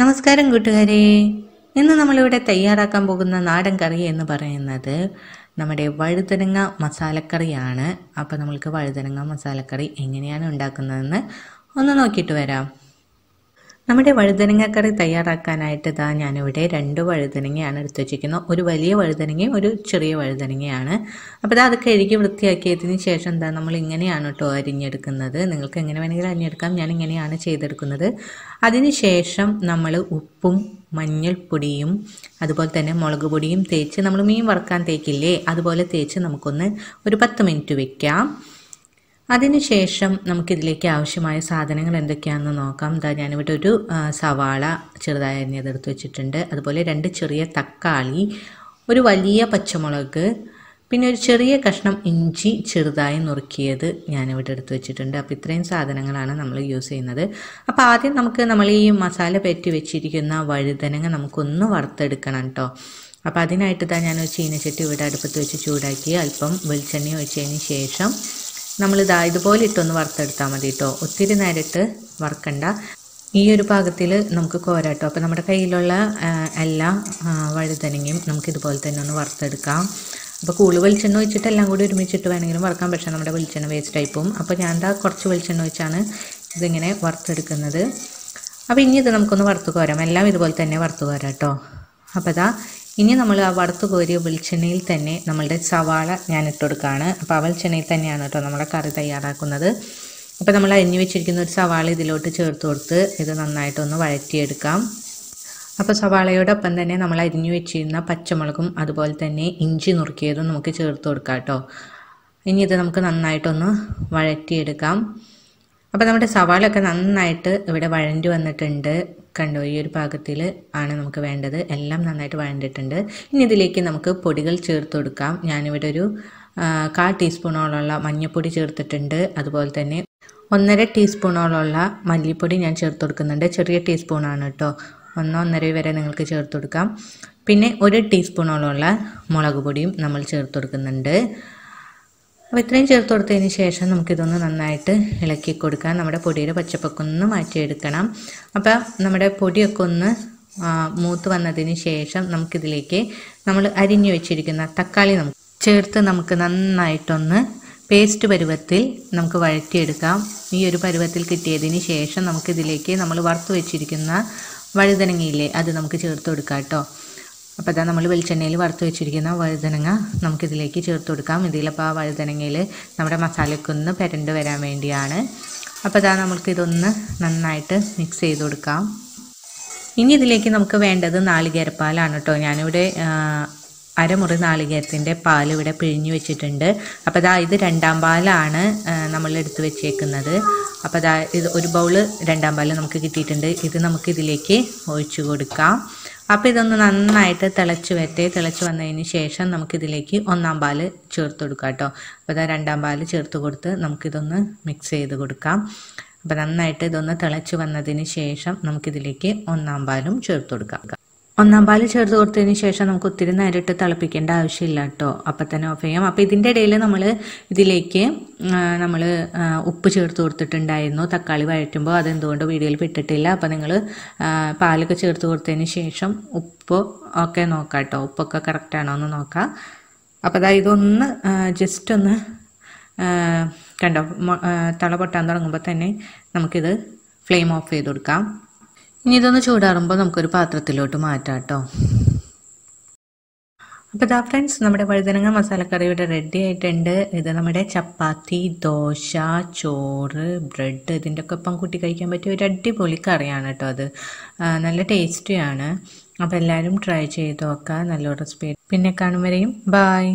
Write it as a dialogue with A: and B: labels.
A: നമസ്കാരം കൂട്ടുകാരെ ഇന്ന് നമ്മളിവിടെ തയ്യാറാക്കാൻ പോകുന്ന നാടൻ കറി എന്ന് പറയുന്നത് നമ്മുടെ വഴുതനങ്ങ മസാലക്കറിയാണ് അപ്പോൾ നമ്മൾക്ക് വഴുതനങ്ങ മസാലക്കറി എങ്ങനെയാണ് ഉണ്ടാക്കുന്നതെന്ന് ഒന്ന് നോക്കിയിട്ട് വരാം നമ്മുടെ വഴുതനങ്ങക്കറി തയ്യാറാക്കാനായിട്ട് ഇതാ ഞാനിവിടെ രണ്ട് വഴുതനങ്ങയാണ് എടുത്തു വച്ചിരിക്കുന്നത് ഒരു വലിയ വഴുതനങ്ങയും ഒരു ചെറിയ വഴുതനങ്ങയാണ് അപ്പോൾ ഇതാ അത് കഴുകി വൃത്തിയാക്കിയതിന് ശേഷം എന്താ നമ്മൾ ഇങ്ങനെയാണ് കേട്ടോ അരിഞ്ഞെടുക്കുന്നത് നിങ്ങൾക്ക് എങ്ങനെ വേണമെങ്കിലും അരിഞ്ഞെടുക്കാം ഞാൻ ഇങ്ങനെയാണ് ചെയ്തെടുക്കുന്നത് അതിനുശേഷം നമ്മൾ ഉപ്പും മഞ്ഞൾപ്പൊടിയും അതുപോലെ തന്നെ മുളക് പൊടിയും തേച്ച് നമ്മൾ മീൻ വറുക്കാൻ തേക്കില്ലേ അതുപോലെ തേച്ച് നമുക്കൊന്ന് ഒരു പത്ത് മിനിറ്റ് വയ്ക്കാം അതിനുശേഷം നമുക്കിതിലേക്ക് ആവശ്യമായ സാധനങ്ങൾ എന്തൊക്കെയാണെന്ന് നോക്കാം ഇതാ ഞാനിവിടെ ഒരു സവാള ചെറുതായി അരിഞ്ഞതെടുത്ത് വെച്ചിട്ടുണ്ട് അതുപോലെ രണ്ട് ചെറിയ തക്കാളി ഒരു വലിയ പച്ചമുളക് പിന്നെ ഒരു ചെറിയ കഷ്ണം ഇഞ്ചി ചെറുതായി നുറുക്കിയത് ഞാനിവിടെ എടുത്ത് വെച്ചിട്ടുണ്ട് അപ്പോൾ ഇത്രയും സാധനങ്ങളാണ് നമ്മൾ യൂസ് ചെയ്യുന്നത് അപ്പോൾ ആദ്യം നമുക്ക് നമ്മൾ ഈ മസാല പെറ്റി വെച്ചിരിക്കുന്ന വഴുതനങ്ങ നമുക്കൊന്ന് വറുത്തെടുക്കണം കേട്ടോ അപ്പോൾ അതിനായിട്ട് ഇതാ ഞാൻ ചീനച്ചട്ടി ഇവിടെ അടുപ്പത്ത് വെച്ച് ചൂടാക്കി അല്പം വെളിച്ചെണ്ണ ഒഴിച്ചതിന് ശേഷം നമ്മളിതാ ഇതുപോലെ ഇട്ടൊന്ന് വറുത്തെടുത്താൽ മതി കേട്ടോ ഒത്തിരി നേരിട്ട് വറുക്കണ്ട ഈ ഒരു പാകത്തിൽ നമുക്ക് കോരാട്ടോ അപ്പോൾ നമ്മുടെ കയ്യിലുള്ള എല്ലാ വഴുതനങ്ങയും നമുക്ക് ഇതുപോലെ തന്നെ ഒന്ന് വറുത്തെടുക്കാം അപ്പോൾ കൂള് വെളിച്ചെണ്ണ ഒഴിച്ചിട്ട് എല്ലാം കൂടി ഒരുമിച്ചിട്ട് വേണമെങ്കിലും വറുക്കാൻ പക്ഷേ നമ്മുടെ വെളിച്ചെണ്ണ വേസ്റ്റ് ആയിപ്പോവും അപ്പോൾ ഞാൻ എന്താ കുറച്ച് വെളിച്ചെണ്ണ ഒഴിച്ചാണ് ഇതിങ്ങനെ വറുത്തെടുക്കുന്നത് അപ്പോൾ ഇനി ഇത് നമുക്കൊന്ന് വറുത്ത് കോരാം എല്ലാം ഇതുപോലെ തന്നെ വറുത്ത് കോരാം കേട്ടോ അപ്പോൾ അതാ ഇനി നമ്മൾ ആ വറുത്ത് കോരിയ വെളിച്ചെണ്ണയിൽ തന്നെ നമ്മളുടെ സവാള ഞാൻ ഇട്ടുകൊടുക്കുകയാണ് അപ്പോൾ അവൽ വെളിച്ചെണ്ണയിൽ തന്നെയാണ് കേട്ടോ നമ്മുടെ കറി തയ്യാറാക്കുന്നത് അപ്പോൾ നമ്മൾ അരിഞ്ഞു വെച്ചിരിക്കുന്ന ഒരു സവാള ഇതിലോട്ട് ചേർത്ത് കൊടുത്ത് ഇത് നന്നായിട്ടൊന്ന് വഴറ്റിയെടുക്കാം അപ്പോൾ സവാളയോടൊപ്പം തന്നെ നമ്മൾ അരിഞ്ഞു വെച്ചിരുന്ന പച്ചമുളകും അതുപോലെ തന്നെ ഇഞ്ചി നുറുക്കിയതും നമുക്ക് ചേർത്ത് കൊടുക്കാം കേട്ടോ ഇനി ഇത് നമുക്ക് നന്നായിട്ടൊന്ന് വഴറ്റിയെടുക്കാം അപ്പോൾ നമ്മുടെ സവാളൊക്കെ നന്നായിട്ട് ഇവിടെ വഴണ്ടി വന്നിട്ടുണ്ട് കണ്ടോ ഈ ഒരു പാകത്തിൽ ആണ് നമുക്ക് വേണ്ടത് എല്ലാം നന്നായിട്ട് വേണ്ടിയിട്ടുണ്ട് ഇനി ഇതിലേക്ക് നമുക്ക് പൊടികൾ ചേർത്ത് കൊടുക്കാം ഞാനിവിടെ ഒരു കാ ടീസ്പൂണോളമുള്ള മഞ്ഞൾപ്പൊടി ചേർത്തിട്ടുണ്ട് അതുപോലെ തന്നെ ഒന്നര ടീസ്പൂണോളമുള്ള മല്ലിപ്പൊടി ഞാൻ ചേർത്ത് കൊടുക്കുന്നുണ്ട് ചെറിയ ടീസ്പൂണാണ് കേട്ടോ ഒന്നോ ഒന്നര വരെ നിങ്ങൾക്ക് ചേർത്ത് കൊടുക്കാം പിന്നെ ഒരു ടീസ്പൂണോളമുള്ള മുളക് പൊടിയും നമ്മൾ ചേർത്ത് കൊടുക്കുന്നുണ്ട് അപ്പോൾ ഇത്രയും ചേർത്ത് കൊടുത്തതിന് ശേഷം നമുക്കിതൊന്ന് നന്നായിട്ട് ഇളക്കി കൊടുക്കാം നമ്മുടെ പൊടിയുടെ പച്ചപ്പൊക്കെ ഒന്ന് മാറ്റിയെടുക്കണം അപ്പോൾ നമ്മുടെ പൊടിയൊക്കെ ഒന്ന് മൂത്ത് വന്നതിന് ശേഷം നമുക്കിതിലേക്ക് നമ്മൾ അരിഞ്ഞു വെച്ചിരിക്കുന്ന തക്കാളി നമുക്ക് ചേർത്ത് നമുക്ക് നന്നായിട്ടൊന്ന് പേസ്റ്റ് പരുവത്തിൽ നമുക്ക് വഴറ്റിയെടുക്കാം ഈ ഒരു പരുവത്തിൽ കിട്ടിയതിന് ശേഷം നമുക്കിതിലേക്ക് നമ്മൾ വറുത്ത് വെച്ചിരിക്കുന്ന വഴുതനങ്ങയില്ലേ അത് നമുക്ക് ചേർത്ത് കൊടുക്കാം കേട്ടോ അപ്പോൾ അതാ നമ്മൾ വെളിച്ചെണ്ണയിൽ വറുത്ത് വെച്ചിരിക്കുന്ന വഴുതനങ്ങ നമുക്കിതിലേക്ക് ചേർത്ത് കൊടുക്കാം ഇതിലപ്പോൾ ആ വഴുതനങ്ങയിൽ നമ്മുടെ മസാലയൊക്കെ ഒന്ന് പെരണ്ട് വരാൻ വേണ്ടിയാണ് അപ്പോൾ അതാ നമുക്കിതൊന്ന് നന്നായിട്ട് മിക്സ് ചെയ്ത് കൊടുക്കാം ഇനി ഇതിലേക്ക് നമുക്ക് വേണ്ടത് നാളികേരപ്പാലാണ് കേട്ടോ ഞാനിവിടെ അരമുറി നാളികേരത്തിൻ്റെ പാൽ ഇവിടെ പിഴിഞ്ഞു വെച്ചിട്ടുണ്ട് അപ്പോൾ അതാ ഇത് രണ്ടാം പാലാണ് നമ്മൾ എടുത്ത് വെച്ചേക്കുന്നത് അപ്പോൾ അതാ ഇത് ഒരു ബൗള് രണ്ടാം പാൽ നമുക്ക് കിട്ടിയിട്ടുണ്ട് ഇത് നമുക്ക് ഇതിലേക്ക് ഒഴിച്ചു കൊടുക്കാം അപ്പോൾ ഇതൊന്ന് നന്നായിട്ട് തിളച്ച് വരട്ടെ തിളച്ച് വന്നതിന് ശേഷം നമുക്കിതിലേക്ക് ഒന്നാം പാല് ചേർത്ത് കൊടുക്കാം കേട്ടോ അപ്പോൾ ഇതാ രണ്ടാം പാല് ചേർത്ത് കൊടുത്ത് നമുക്കിതൊന്ന് മിക്സ് ചെയ്ത് കൊടുക്കാം അപ്പോൾ നന്നായിട്ട് ഇതൊന്ന് തിളച്ച് വന്നതിന് ശേഷം നമുക്കിതിലേക്ക് ഒന്നാം പാലും ചേർത്ത് കൊടുക്കാം ഒന്നാം പാല് ചേർത്ത് കൊടുത്തതിന് ശേഷം നമുക്ക് ഒത്തിരി നേരിട്ട് തിളപ്പിക്കേണ്ട ആവശ്യമില്ല കേട്ടോ അപ്പം തന്നെ ഓഫ് ചെയ്യാം അപ്പം ഇതിൻ്റെ ഇടയിൽ നമ്മൾ ഇതിലേക്ക് നമ്മൾ ഉപ്പ് ചേർത്ത് കൊടുത്തിട്ടുണ്ടായിരുന്നു തക്കാളി വഴറ്റുമ്പോൾ അതെന്തുകൊണ്ട് വീഡിയോയിൽ പെട്ടിട്ടില്ല അപ്പം നിങ്ങൾ പാലൊക്കെ ചേർത്ത് കൊടുത്തതിന് ശേഷം ഉപ്പ് ഒക്കെ നോക്കാം കേട്ടോ ഉപ്പൊക്കെ കറക്റ്റാണോ എന്ന് നോക്കാം അപ്പം അതായത് ഇതൊന്ന് ജസ്റ്റ് ഒന്ന് കണ്ടോ തള പൊട്ടാൻ തുടങ്ങുമ്പോൾ തന്നെ നമുക്കിത് ഫ്ലെയിം ഓഫ് ചെയ്ത് കൊടുക്കാം ഇനി ഇതൊന്ന് ചൂടാറുമ്പോൾ നമുക്കൊരു പാത്രത്തിലോട്ട് മാറ്റാം കേട്ടോ അപ്പോൾ ഇതാ ഫ്രണ്ട്സ് നമ്മുടെ വഴുതനങ്ങ മസാലക്കറി ഇവിടെ റെഡി ആയിട്ടുണ്ട് ഇത് നമ്മുടെ ചപ്പാത്തി ദോശ ചോറ് ബ്രെഡ് ഇതിൻ്റെ ഒക്കെ ഒപ്പം കൂട്ടി കഴിക്കാൻ പറ്റിയ ഒരു അടിപൊളി കറിയാണ് കേട്ടോ അത് നല്ല ടേസ്റ്റിയാണ് അപ്പോൾ എല്ലാവരും ട്രൈ ചെയ്ത് നോക്കുക നല്ല റെസിപ്പി പിന്നെ കാണും വരെയും ബായ്